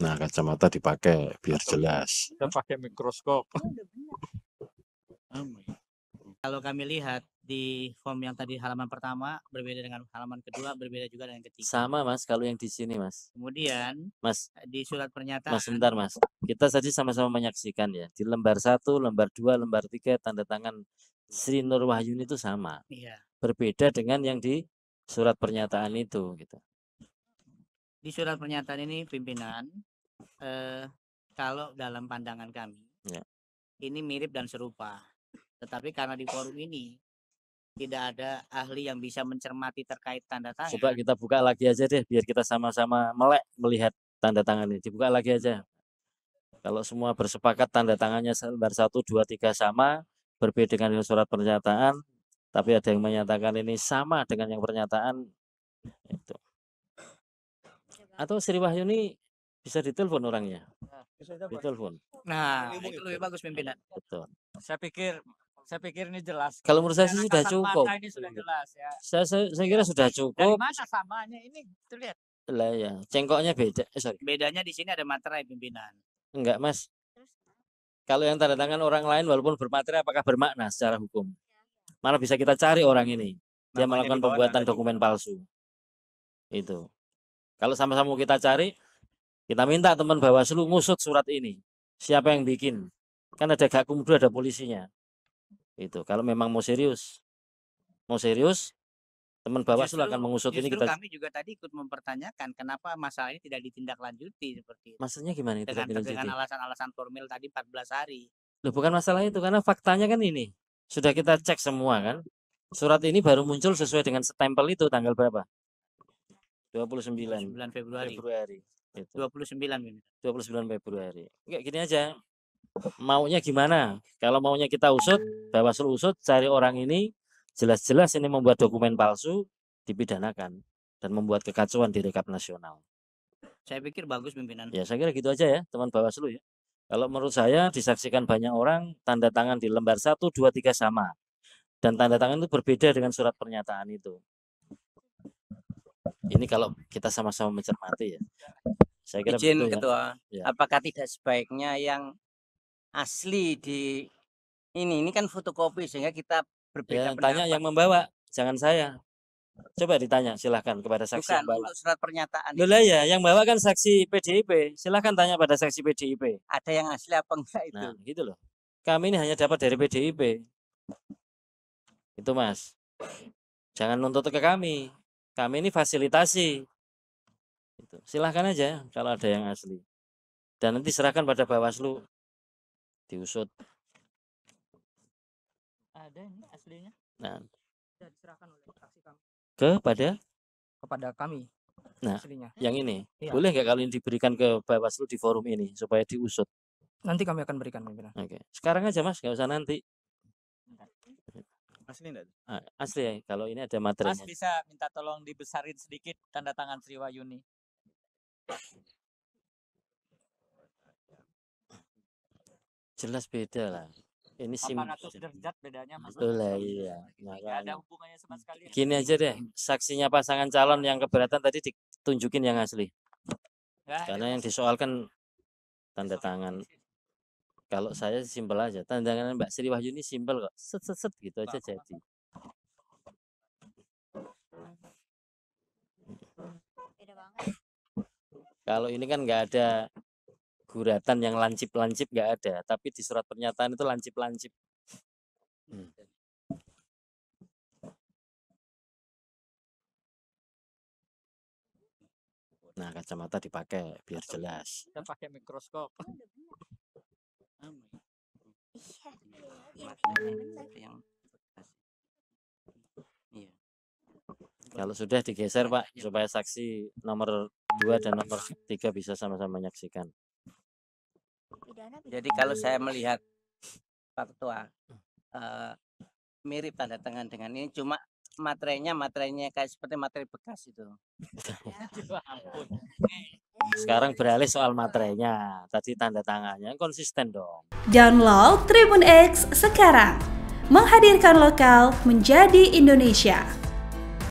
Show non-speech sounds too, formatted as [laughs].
Nah, kacamata dipakai biar jelas. Kita pakai mikroskop. Oh, kalau kami lihat di form yang tadi halaman pertama berbeda dengan halaman kedua, berbeda juga dengan ketiga. Sama, Mas, kalau yang di sini, Mas. Kemudian, Mas, di surat pernyataan. Mas, sebentar, Mas. Kita tadi sama-sama menyaksikan ya. Di lembar satu lembar dua lembar tiga tanda tangan Sri Nur Wahyuni itu sama. Iya. Berbeda dengan yang di surat pernyataan itu gitu di surat pernyataan ini pimpinan eh, kalau dalam pandangan kami ya. ini mirip dan serupa. Tetapi karena di forum ini tidak ada ahli yang bisa mencermati terkait tanda tangan. Coba kita buka lagi aja deh biar kita sama-sama melek melihat tanda tangan ini. Dibuka lagi aja. Kalau semua bersepakat tanda tangannya lembar 1, 2, 3 sama, berbeda dengan surat pernyataan, tapi ada yang menyatakan ini sama dengan yang pernyataan, atau Sri Wahyuni bisa ditelepon orangnya. Nah, bisa ditelepon. Nah, nah itu lebih bagus pimpinan. Betul. Saya pikir saya pikir ini jelas. Kalau menurut saya sih sudah cukup. Ini sudah jelas ya. Saya saya, saya kira sudah cukup. Dari mana samanya ini? Terlihat. Lah ya, cengkoknya beda. Eh, sorry. Bedanya di sini ada materai pimpinan. Enggak, Mas. Kalau yang tanda tangan orang lain walaupun bermaterai apakah bermakna secara hukum? Iya, iya. Mana bisa kita cari orang ini. Dia Namanya melakukan pembuatan dokumen palsu. Itu. Kalau sama-sama kita cari, kita minta teman Bawaslu ngusut surat ini. Siapa yang bikin? Kan ada gakum ada polisinya. Itu kalau memang mau serius. Mau serius, teman Bawaslu justru, akan mengusut ini kita. kami juga tadi ikut mempertanyakan kenapa masalah ini tidak ditindaklanjuti seperti itu. Maksudnya gimana itu dengan, dengan alasan-alasan formil tadi 14 hari. Loh, bukan masalah itu karena faktanya kan ini. Sudah kita cek semua kan. Surat ini baru muncul sesuai dengan stempel itu tanggal berapa? 29 29 Februari. Februari. Itu. 29 puluh 29 Februari. oke gini aja. Maunya gimana? Kalau maunya kita usut, Bawaslu usut cari orang ini jelas-jelas ini membuat dokumen palsu dipidanakan dan membuat kekacauan di rekap nasional. Saya pikir bagus pimpinan. Ya, saya kira gitu aja ya, teman Bawaslu ya. Kalau menurut saya disaksikan banyak orang tanda tangan di lembar satu dua tiga sama. Dan tanda tangan itu berbeda dengan surat pernyataan itu. Ini kalau kita sama-sama mencermati ya. Saya kira Izin betul, ya. ketua, ya. apakah tidak sebaiknya yang asli di ini ini kan fotokopi sehingga kita berbeda ya, pendapat. Tanya yang membawa, jangan saya. Coba ditanya, silahkan kepada saksi Bukan, yang bawa. surat pernyataan. Loh ya, yang bawa kan saksi PDIP. Silahkan tanya pada saksi PDIP. Ada yang asli apa enggak itu? Nah, gitu loh. Kami ini hanya dapat dari PDIP. Itu mas. Jangan nuntut ke kami. Kami ini fasilitasi. Gitu. Silahkan aja kalau ada yang asli. Dan nanti serahkan pada Bawaslu. Diusut. Ada ini aslinya. Nah. diserahkan oleh fraksi kami. Kepada? Kepada kami. Nah, aslinya. yang ini. Iya. Boleh nggak kalau ini diberikan ke Bawaslu di forum ini supaya diusut? Nanti kami akan berikan pimpinan. Oke. Sekarang aja Mas, nggak usah nanti. Asli enggak? Ah, asli ya, kalau ini ada materinya. Mas bisa minta tolong dibesarin sedikit tanda tangan Sri Wayuni. Jelas beda lah. Ini sim 400 derajat bedanya Mas. Betul lah iya. Enggak gitu ya, ada hubungannya sama sekali. Ya. Gini aja deh, saksinya pasangan calon yang keberatan tadi ditunjukin yang asli. Nah, Karena yang disoalkan tanda tangan kalau saya simpel aja. Tantangan Mbak Sri Wahyu ini simpel kok. Set set set gitu aja jadi. Kalau ini kan nggak ada guratan yang lancip-lancip nggak ada, tapi di surat pernyataan itu lancip-lancip. Hmm. Nah, kacamata dipakai biar jelas. Kita pakai mikroskop. Ya? Oh, iya. Iya, iya. Ya. kalau sudah digeser Pak supaya saksi nomor 2 dan nomor 3 bisa sama-sama menyaksikan. Jadi kalau saya melihat faktual uh, eh, mirip tanda tangan dengan ini cuma materainya materinya kayak seperti materi bekas itu. Ya [laughs] [laughs] Sekarang beralih soal materinya, tadi tanda tangannya konsisten dong. Download Tribun X sekarang, menghadirkan lokal menjadi Indonesia.